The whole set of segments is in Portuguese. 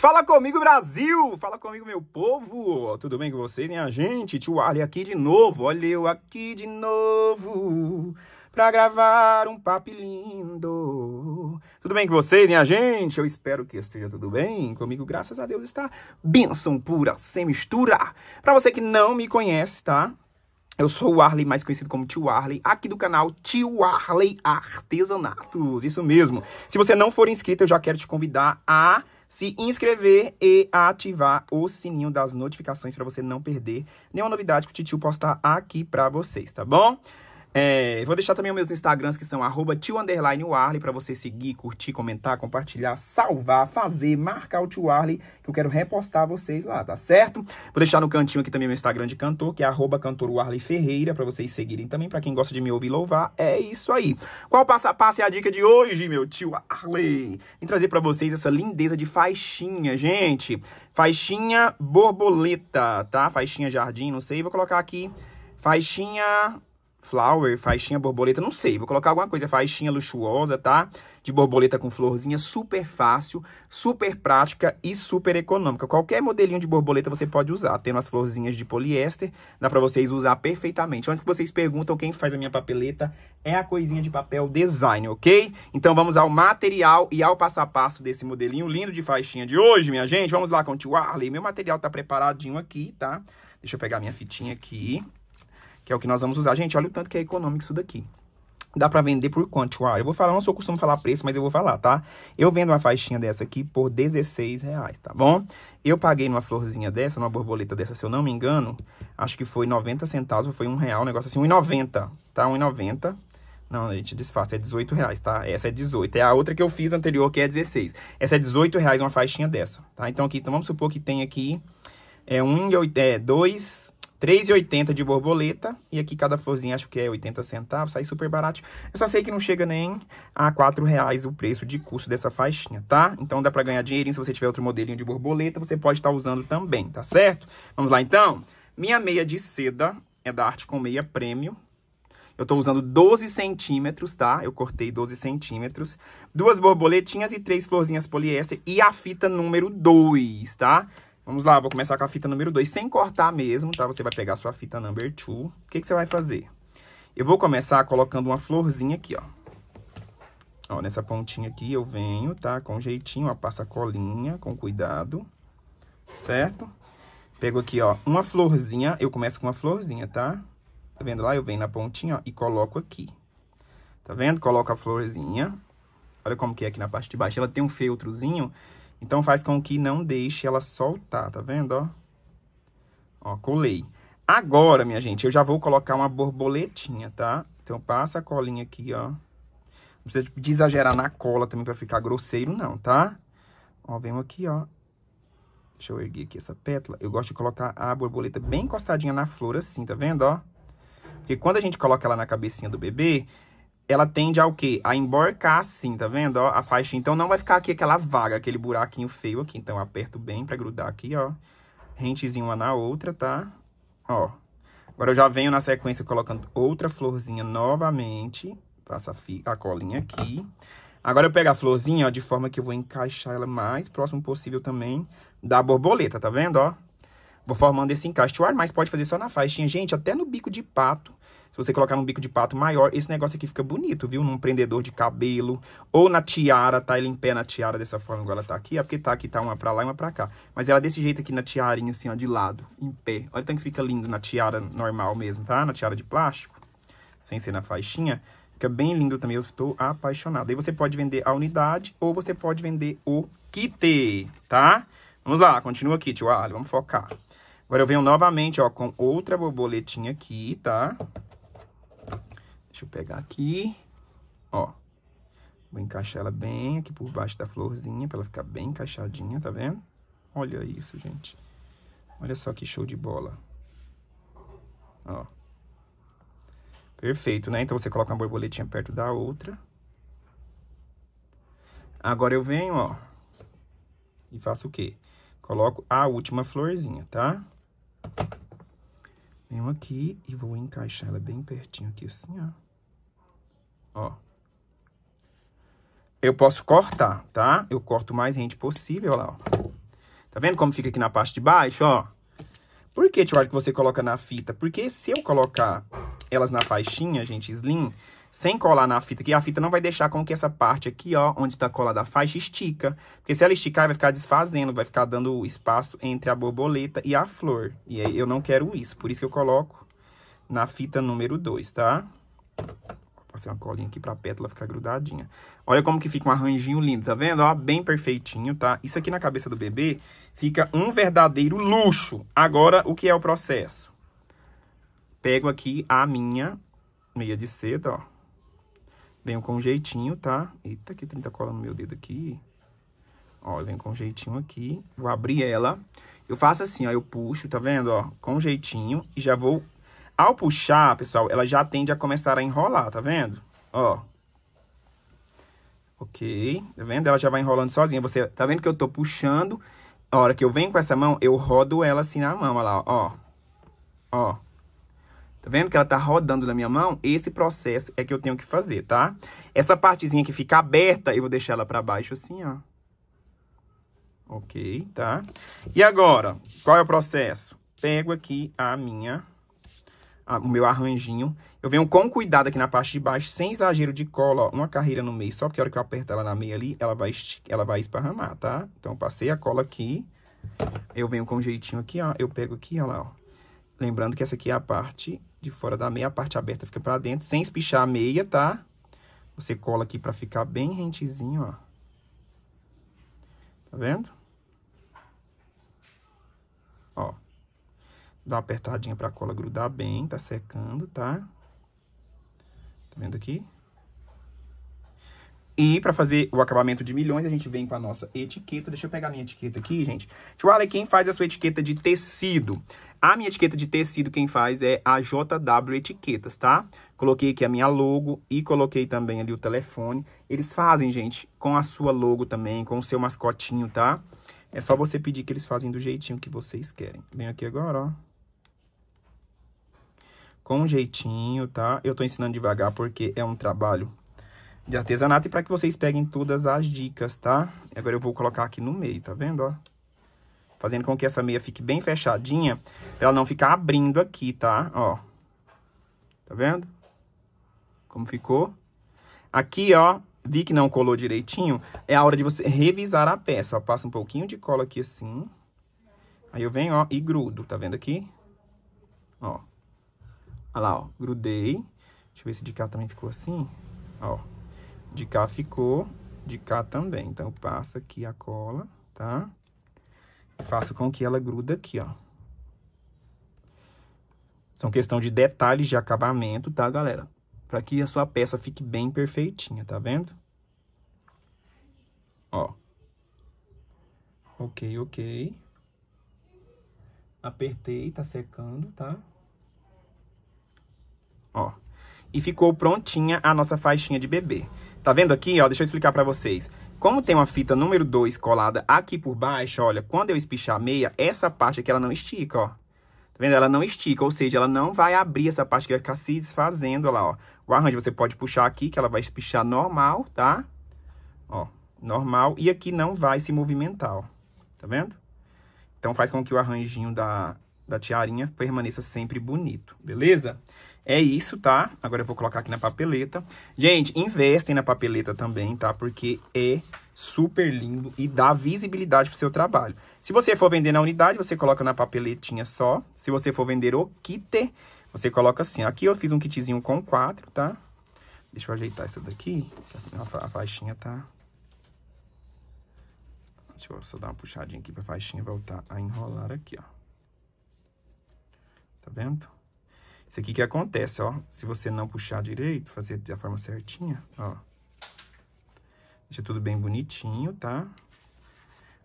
Fala comigo, Brasil! Fala comigo, meu povo! Tudo bem com vocês, minha gente? Tio Ali aqui de novo, olha eu aqui de novo pra gravar um papo lindo. Tudo bem com vocês, minha gente? Eu espero que esteja tudo bem. Comigo, graças a Deus, está bênção pura, sem mistura. Pra você que não me conhece, tá? Eu sou o Arley, mais conhecido como Tio Arley, aqui do canal Tio Arley Artesanatos. Isso mesmo. Se você não for inscrito, eu já quero te convidar a se inscrever e ativar o sininho das notificações para você não perder nenhuma novidade que o Titio postar aqui para vocês, tá bom? É, vou deixar também os meus Instagrams, que são arroba tio pra você seguir, curtir, comentar, compartilhar, salvar, fazer, marcar o tio Warley, que eu quero repostar vocês lá, tá certo? Vou deixar no cantinho aqui também meu Instagram de cantor, que é arroba cantor pra vocês seguirem também, pra quem gosta de me ouvir louvar, é isso aí. Qual passo a passo é a dica de hoje, meu tio Warley? Vim trazer pra vocês essa lindeza de faixinha, gente. Faixinha borboleta, tá? Faixinha jardim, não sei, vou colocar aqui. Faixinha flower, faixinha borboleta, não sei, vou colocar alguma coisa, faixinha luxuosa, tá? De borboleta com florzinha, super fácil, super prática e super econômica. Qualquer modelinho de borboleta você pode usar, tendo as florzinhas de poliéster, dá para vocês usar perfeitamente. Antes que vocês perguntam quem faz a minha papeleta, é a coisinha de papel design, ok? Então vamos ao material e ao passo a passo desse modelinho lindo de faixinha de hoje, minha gente. Vamos lá com o Tio Arley. Meu material tá preparadinho aqui, tá? Deixa eu pegar minha fitinha aqui que é o que nós vamos usar. Gente, olha o tanto que é econômico isso daqui. Dá pra vender por quanto? Ah, eu vou falar, não sou costume falar preço, mas eu vou falar, tá? Eu vendo uma faixinha dessa aqui por 16 reais, tá bom? Eu paguei numa florzinha dessa, numa borboleta dessa, se eu não me engano, acho que foi 90 centavos, foi um real, um negócio assim, 1,90, tá? 1,90. Não, gente, desfaça, é 18 reais, tá? Essa é 18, é a outra que eu fiz anterior, que é 16. Essa é 18 reais uma faixinha dessa, tá? Então aqui, então vamos supor que tem aqui, é, um, é 2... 3,80 de borboleta. E aqui cada florzinha acho que é 80 centavos, sai super barato. Eu só sei que não chega nem a 4 reais o preço de custo dessa faixinha, tá? Então dá pra ganhar dinheirinho. Se você tiver outro modelinho de borboleta, você pode estar tá usando também, tá certo? Vamos lá então? Minha meia de seda é da Arte com Meia Prêmio. Eu tô usando 12 centímetros, tá? Eu cortei 12 centímetros. Duas borboletinhas e três florzinhas poliéster. E a fita número 2, tá? Vamos lá, vou começar com a fita número 2, sem cortar mesmo, tá? Você vai pegar a sua fita number 2. O que, que você vai fazer? Eu vou começar colocando uma florzinha aqui, ó. Ó, nessa pontinha aqui eu venho, tá? Com jeitinho, ó, passa a colinha, com cuidado, certo? Pego aqui, ó, uma florzinha, eu começo com uma florzinha, tá? Tá vendo lá? Eu venho na pontinha, ó, e coloco aqui. Tá vendo? Coloco a florzinha. Olha como que é aqui na parte de baixo. Ela tem um feltrozinho então, faz com que não deixe ela soltar, tá vendo, ó? Ó, colei. Agora, minha gente, eu já vou colocar uma borboletinha, tá? Então, passa a colinha aqui, ó. Não precisa de exagerar na cola também pra ficar grosseiro, não, tá? Ó, vem aqui, ó. Deixa eu erguer aqui essa pétala. Eu gosto de colocar a borboleta bem encostadinha na flor, assim, tá vendo, ó? Porque quando a gente coloca ela na cabecinha do bebê, ela tende ao quê? A emborcar assim, tá vendo? Ó, a faixa. Então, não vai ficar aqui aquela vaga, aquele buraquinho feio aqui. Então, aperto bem pra grudar aqui, ó. Rentezinho uma na outra, tá? Ó. Agora, eu já venho na sequência colocando outra florzinha novamente. Passa a, a colinha aqui. Agora, eu pego a florzinha, ó, de forma que eu vou encaixar ela mais próximo possível também da borboleta, tá vendo, ó? Vou formando esse encaixe. O ar mais pode fazer só na faixinha. Gente, até no bico de pato se você colocar num bico de pato maior, esse negócio aqui fica bonito, viu? Num prendedor de cabelo ou na tiara, tá? Ele em pé na tiara dessa forma, igual ela tá aqui. É porque tá aqui, tá uma pra lá e uma pra cá. Mas ela é desse jeito aqui na tiarinha, assim, ó, de lado, em pé. Olha tanto que fica lindo na tiara normal mesmo, tá? Na tiara de plástico, sem ser na faixinha. Fica bem lindo também, eu estou apaixonado. E você pode vender a unidade ou você pode vender o kit, tá? Vamos lá, continua aqui, tio Ali, vamos focar. Agora eu venho novamente, ó, com outra borboletinha aqui, tá? Deixa eu pegar aqui, ó. Vou encaixar ela bem aqui por baixo da florzinha, pra ela ficar bem encaixadinha, tá vendo? Olha isso, gente. Olha só que show de bola. Ó. Perfeito, né? Então, você coloca uma borboletinha perto da outra. Agora, eu venho, ó. E faço o quê? Coloco a última florzinha, tá? Venho aqui e vou encaixar ela bem pertinho aqui, assim, ó ó. Eu posso cortar, tá? Eu corto o mais rente possível, lá, ó. Tá vendo como fica aqui na parte de baixo, ó? Por que, Tiago, que você coloca na fita? Porque se eu colocar elas na faixinha, gente, slim, sem colar na fita aqui, a fita não vai deixar com que essa parte aqui, ó, onde tá colada a faixa, estica. Porque se ela esticar, vai ficar desfazendo, vai ficar dando espaço entre a borboleta e a flor. E aí, eu não quero isso, por isso que eu coloco na fita número 2, tá? passei uma colinha aqui pra pétala ficar grudadinha. Olha como que fica um arranjinho lindo, tá vendo? Ó, bem perfeitinho, tá? Isso aqui na cabeça do bebê fica um verdadeiro luxo. Agora, o que é o processo? Pego aqui a minha meia de seda, ó. Venho com um jeitinho, tá? Eita, que 30 cola no meu dedo aqui. Ó, vem com um jeitinho aqui. Vou abrir ela. Eu faço assim, ó, eu puxo, tá vendo, ó? Com um jeitinho e já vou ao puxar, pessoal, ela já tende a começar a enrolar, tá vendo? Ó. Ok, tá vendo? Ela já vai enrolando sozinha. Você tá vendo que eu tô puxando? A hora que eu venho com essa mão, eu rodo ela assim na mão, olha lá, ó. Ó. Tá vendo que ela tá rodando na minha mão? Esse processo é que eu tenho que fazer, tá? Essa partezinha que fica aberta, eu vou deixar ela pra baixo assim, ó. Ok, tá? E agora, qual é o processo? Pego aqui a minha o meu arranjinho. Eu venho com cuidado aqui na parte de baixo, sem exagero de cola, ó, uma carreira no meio, só porque a hora que eu aperto ela na meia ali, ela vai, ela vai esparramar, tá? Então, eu passei a cola aqui, eu venho com um jeitinho aqui, ó, eu pego aqui, ó lá, ó. Lembrando que essa aqui é a parte de fora da meia, a parte aberta fica pra dentro, sem espichar a meia, tá? Você cola aqui pra ficar bem rentezinho, ó. Tá vendo? Dá uma apertadinha pra cola grudar bem, tá secando, tá? Tá vendo aqui? E para fazer o acabamento de milhões, a gente vem com a nossa etiqueta. Deixa eu pegar minha etiqueta aqui, gente. Ale, quem faz a sua etiqueta de tecido? A minha etiqueta de tecido, quem faz é a JW Etiquetas, tá? Coloquei aqui a minha logo e coloquei também ali o telefone. Eles fazem, gente, com a sua logo também, com o seu mascotinho, tá? É só você pedir que eles fazem do jeitinho que vocês querem. Venho aqui agora, ó com jeitinho, tá? Eu tô ensinando devagar porque é um trabalho de artesanato e para que vocês peguem todas as dicas, tá? Agora eu vou colocar aqui no meio, tá vendo, ó? Fazendo com que essa meia fique bem fechadinha, pra ela não ficar abrindo aqui, tá? Ó. Tá vendo? Como ficou? Aqui, ó, vi que não colou direitinho, é a hora de você revisar a peça, ó. Passa um pouquinho de cola aqui assim. Aí eu venho, ó, e grudo, tá vendo aqui? Ó. Olha lá, ó, grudei. Deixa eu ver se de cá também ficou assim. Ó, de cá ficou, de cá também. Então, eu passo aqui a cola, tá? E faço com que ela gruda aqui, ó. São questão de detalhes de acabamento, tá, galera? Pra que a sua peça fique bem perfeitinha, tá vendo? Ó. Ok, ok. Apertei, tá secando, tá? ó. E ficou prontinha a nossa faixinha de bebê. Tá vendo aqui, ó? Deixa eu explicar pra vocês. Como tem uma fita número 2 colada aqui por baixo, olha, quando eu espichar a meia, essa parte aqui ela não estica, ó. Tá vendo? Ela não estica, ou seja, ela não vai abrir essa parte que vai ficar se desfazendo, olha lá, ó. O arranjo você pode puxar aqui, que ela vai espichar normal, tá? Ó, normal. E aqui não vai se movimentar, ó. Tá vendo? Então, faz com que o arranjinho da, da tiarinha permaneça sempre bonito, beleza? É isso, tá? Agora eu vou colocar aqui na papeleta. Gente, investem na papeleta também, tá? Porque é super lindo e dá visibilidade pro seu trabalho. Se você for vender na unidade, você coloca na papeletinha só. Se você for vender o kit, você coloca assim. Aqui eu fiz um kitzinho com quatro, tá? Deixa eu ajeitar isso daqui. A faixinha tá... Deixa eu só dar uma puxadinha aqui pra faixinha voltar a enrolar aqui, ó. Tá vendo? Isso aqui que acontece, ó. Se você não puxar direito, fazer da forma certinha, ó. Deixa tudo bem bonitinho, tá?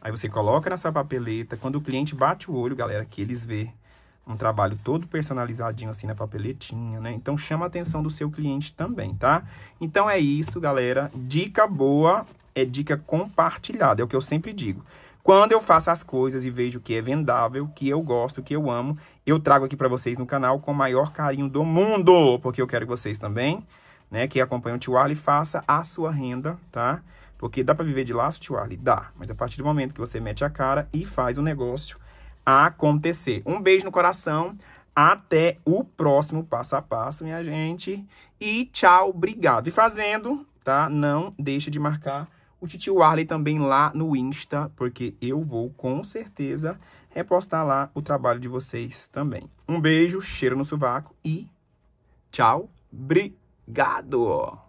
Aí você coloca na sua papeleta. Quando o cliente bate o olho, galera, que eles vê um trabalho todo personalizadinho assim na papeletinha, né? Então chama a atenção do seu cliente também, tá? Então é isso, galera. Dica boa é dica compartilhada, é o que eu sempre digo. Quando eu faço as coisas e vejo que é vendável, que eu gosto, que eu amo, eu trago aqui para vocês no canal com o maior carinho do mundo, porque eu quero que vocês também, né, que acompanham o Tio Ali, faça a sua renda, tá? Porque dá para viver de laço, Tio Ali? Dá, mas a partir do momento que você mete a cara e faz o negócio acontecer. Um beijo no coração, até o próximo passo a passo, minha gente, e tchau, obrigado. E fazendo, tá? Não deixe de marcar o Titio Arley também lá no Insta, porque eu vou com certeza repostar lá o trabalho de vocês também. Um beijo, cheiro no sovaco e tchau, obrigado!